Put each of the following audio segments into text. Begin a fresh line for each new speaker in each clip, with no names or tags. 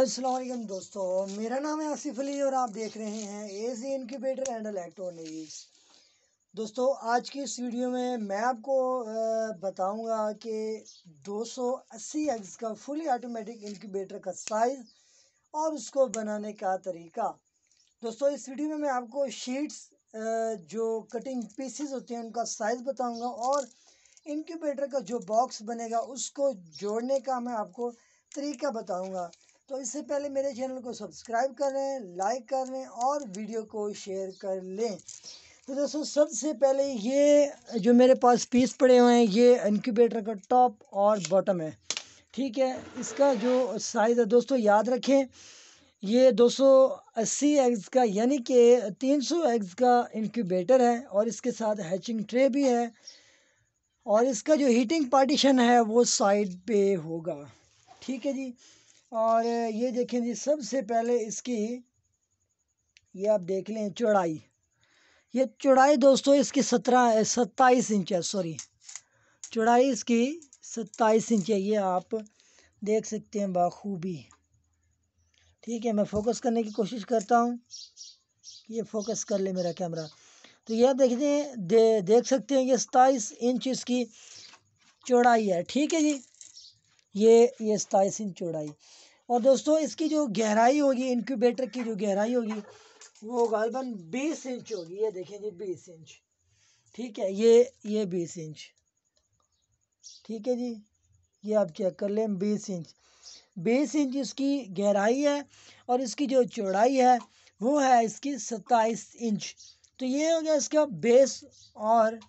असलम दोस्तों मेरा नाम है आसिफ अली और आप देख रहे हैं A C incubator and electronics दोस्तों आज की इस वीडियो में मैं आपको बताऊंगा कि 280 एग्स का फुली ऑटोमेटिक इनक्यूबेटर का साइज़ और उसको बनाने का तरीका दोस्तों इस वीडियो में मैं आपको शीट्स जो कटिंग पीसेस होते हैं उनका साइज़ बताऊंगा और इनक्यूबेटर का जो बॉक्स बनेगा उसको जोड़ने का मैं आपको तरीका बताऊँगा तो इससे पहले मेरे चैनल को सब्सक्राइब कर लें लाइक कर लें और वीडियो को शेयर कर लें तो दोस्तों सबसे पहले ये जो मेरे पास पीस पड़े हुए हैं ये इनक्यूबेटर का टॉप और बॉटम है ठीक है इसका जो साइज़ है दोस्तों याद रखें ये 280 एग्स का यानी कि 300 एग्स का इनक्यूबेटर है और इसके साथ हैचिंग ट्रे भी है और इसका जो हीटिंग पार्टीशन है वो साइड पे होगा ठीक है जी और ये देखें जी सबसे पहले इसकी ये आप देख लें चौड़ाई ये चौड़ाई दोस्तों इसकी सत्रह सत्ताईस इंच है सॉरी चौड़ाई इसकी सत्ताईस इंच है ये आप देख सकते हैं बाखूबी ठीक है मैं फोकस करने की कोशिश करता हूँ ये फोकस कर ले मेरा कैमरा तो ये आप देखते हैं दे, देख सकते हैं ये सताईस इंच इसकी चौड़ाई है ठीक है जी ये ये सताईस इंच चौड़ाई और दोस्तों इसकी जो गहराई होगी इनक्यूबेटर की जो गहराई होगी वो गालबन बीस इंच होगी ये देखें जी बीस इंच ठीक है ये ये बीस इंच ठीक है जी ये आप चेक कर लें बीस इंच बीस इंच इसकी गहराई है और इसकी जो चौड़ाई है वो है इसकी सत्ताईस इंच तो ये हो गया इसका बेस और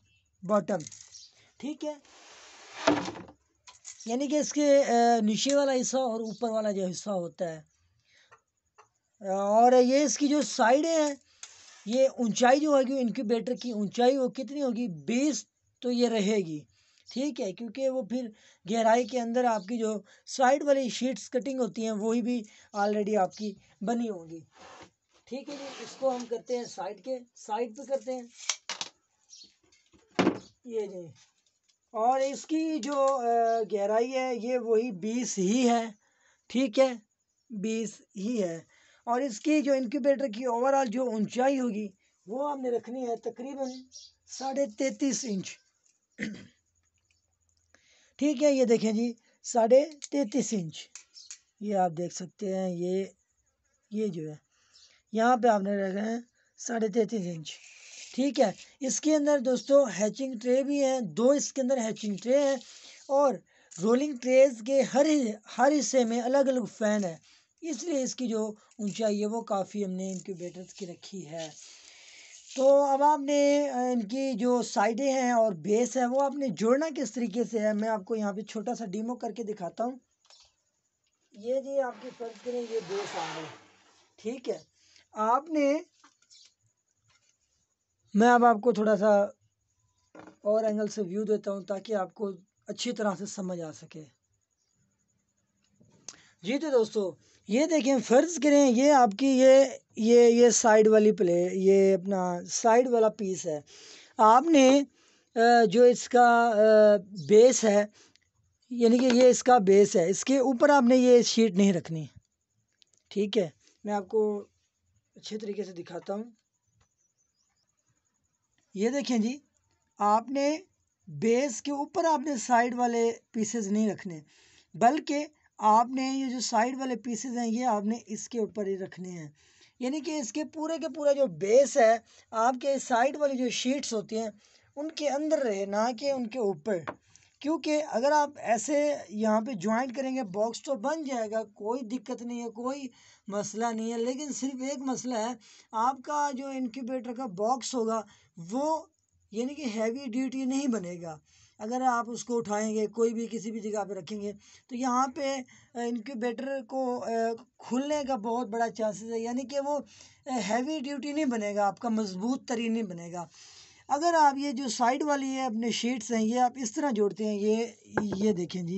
बॉटम ठीक है यानी कि इसके नीचे वाला हिस्सा और ऊपर वाला जो हिस्सा होता है और ये इसकी जो साइडें हैं ये ऊंचाई जो होगी इनक्यूबेटर की ऊंचाई वो कितनी होगी बेस तो ये रहेगी ठीक है क्योंकि वो फिर गहराई के अंदर आपकी जो साइड वाली शीट्स कटिंग होती हैं वही भी ऑलरेडी आपकी बनी होगी ठीक है जी इसको हम करते हैं साइड के साइड पे करते हैं ये जी और इसकी जो गहराई है ये वही बीस ही है ठीक है बीस ही है और इसकी जो इनक्यूबेटर की ओवरऑल जो ऊंचाई होगी वो हमने रखनी है तकरीबन साढ़े तैतीस इंच ठीक है ये देखें जी साढ़े तैतीस इंच ये आप देख सकते हैं ये ये जो है यहाँ पे आपने रखा है साढ़े तैतीस इंच ठीक है इसके अंदर दोस्तों हैचिंग ट्रे भी हैं दो इसके अंदर हैचिंग ट्रे हैं और रोलिंग ट्रेज के हर हर हिस्से में अलग अलग फ़ैन है इसलिए इसकी जो ऊंचाई है वो काफ़ी हमने इनक्यूबेटर्स की रखी है तो अब आपने इनकी जो साइडें हैं और बेस है वो आपने जोड़ना किस तरीके से है मैं आपको यहाँ पे छोटा सा डीमो करके दिखाता हूँ ये जी आपकी फर्ज करें ये बेस आ रही ठीक है आपने मैं अब आपको थोड़ा सा और एंगल से व्यू देता हूँ ताकि आपको अच्छी तरह से समझ आ सके जी तो दोस्तों ये देखें फ़र्ज़ करें ये आपकी ये ये ये साइड वाली प्ले ये अपना साइड वाला पीस है आपने जो इसका बेस है यानी कि ये इसका बेस है इसके ऊपर आपने ये शीट नहीं रखनी ठीक है मैं आपको अच्छे तरीके से दिखाता हूँ ये देखें जी आपने बेस के ऊपर आपने साइड वाले पीसेस नहीं रखने बल्कि आपने ये जो साइड वाले पीसेस हैं ये आपने इसके ऊपर ही रखने हैं यानी कि इसके पूरे के पूरा जो बेस है आपके साइड वाली जो शीट्स होती हैं उनके अंदर रहे ना कि उनके ऊपर क्योंकि अगर आप ऐसे यहाँ पे ज्वाइन करेंगे बॉक्स तो बन जाएगा कोई दिक्कत नहीं है कोई मसला नहीं है लेकिन सिर्फ एक मसला है आपका जो इनक्यूबेटर का बॉक्स होगा वो यानी कि हैवी ड्यूटी नहीं बनेगा अगर आप उसको उठाएंगे कोई भी किसी भी जगह पे रखेंगे तो यहाँ पे इनक्यूबेटर को खुलने का बहुत बड़ा चांसेस है यानी कि वो हैवी ड्यूटी नहीं बनेगा आपका मजबूत तरीन नहीं बनेगा अगर आप ये जो साइड वाली है अपने शीट्स हैं ये आप इस तरह जोड़ते हैं ये ये देखें जी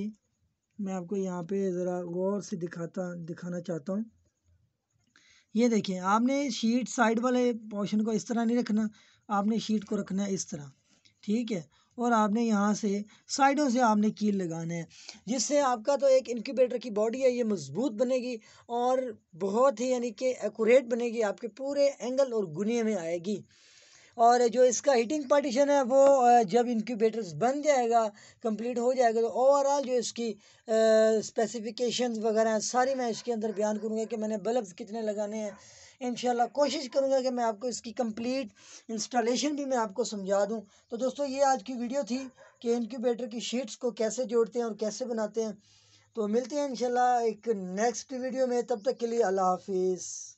मैं आपको यहाँ पे ज़रा गौर से दिखाता दिखाना चाहता हूँ ये देखें आपने शीट साइड वाले पोर्शन को इस तरह नहीं रखना आपने शीट को रखना है इस तरह ठीक है और आपने यहाँ से साइडों से आपने कील लगाना है जिससे आपका तो एक इनक्यूबेटर की बॉडी है ये मज़बूत बनेगी और बहुत ही यानी कि एकूरेट बनेगी आपके पूरे एंगल और गुने में आएगी और जो इसका हीटिंग पार्टीशन है वो जब इनक्यूबेटर्स बन जाएगा कंप्लीट हो जाएगा तो ओवरऑल जो इसकी स्पेसिफिकेशन वगैरह हैं सारी मैं इसके अंदर बयान करूँगा कि मैंने बल्ब कितने लगाने हैं इन कोशिश करूँगा कि मैं आपको इसकी कंप्लीट इंस्टॉलेशन भी मैं आपको समझा दूँ तो दोस्तों ये आज की वीडियो थी कि इनक्यूबेटर की शीट्स को कैसे जोड़ते हैं और कैसे बनाते हैं तो मिलते हैं इंशाल्लाह एक नेक्स्ट वीडियो में तब तक के लिए अल्लाह हाफिज़